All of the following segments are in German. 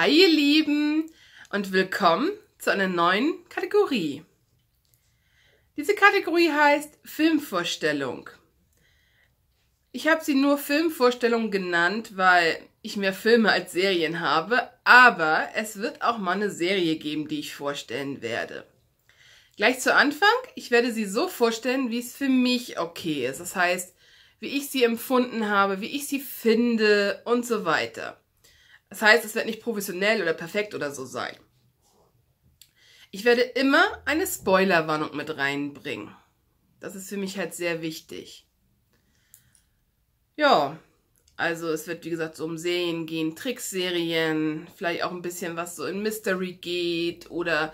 Hi ihr Lieben und willkommen zu einer neuen Kategorie. Diese Kategorie heißt Filmvorstellung. Ich habe sie nur Filmvorstellung genannt, weil ich mehr Filme als Serien habe, aber es wird auch mal eine Serie geben, die ich vorstellen werde. Gleich zu Anfang, ich werde sie so vorstellen, wie es für mich okay ist. Das heißt, wie ich sie empfunden habe, wie ich sie finde und so weiter. Das heißt, es wird nicht professionell oder perfekt oder so sein. Ich werde immer eine Spoilerwarnung mit reinbringen. Das ist für mich halt sehr wichtig. Ja, also es wird wie gesagt so um Serien gehen, Trickserien, vielleicht auch ein bisschen was so in Mystery geht oder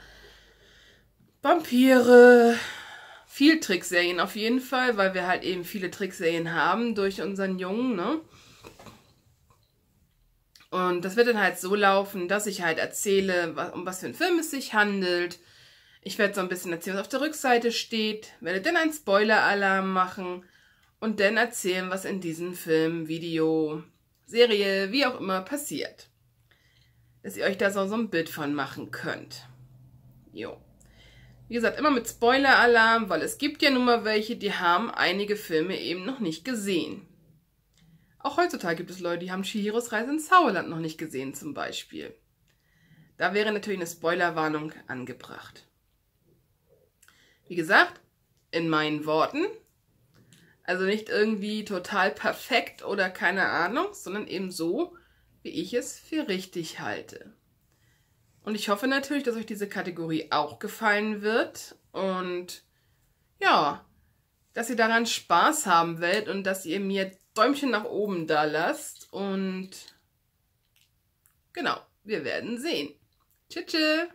Vampire. Viel Trickserien auf jeden Fall, weil wir halt eben viele Trickserien haben durch unseren Jungen, ne? Und das wird dann halt so laufen, dass ich halt erzähle, um was für einen Film es sich handelt. Ich werde so ein bisschen erzählen, was auf der Rückseite steht, werde dann einen Spoiler-Alarm machen und dann erzählen, was in diesem Film, Video, Serie, wie auch immer passiert. Dass ihr euch da so, so ein Bild von machen könnt. Jo. Wie gesagt, immer mit Spoiler-Alarm, weil es gibt ja nun mal welche, die haben einige Filme eben noch nicht gesehen. Auch heutzutage gibt es Leute, die haben Chihiros Reise ins Sauerland noch nicht gesehen, zum Beispiel. Da wäre natürlich eine Spoilerwarnung angebracht. Wie gesagt, in meinen Worten. Also nicht irgendwie total perfekt oder keine Ahnung, sondern eben so, wie ich es für richtig halte. Und ich hoffe natürlich, dass euch diese Kategorie auch gefallen wird und ja, dass ihr daran Spaß haben werdet und dass ihr mir Däumchen nach oben da lasst. Und genau, wir werden sehen. Tschüss.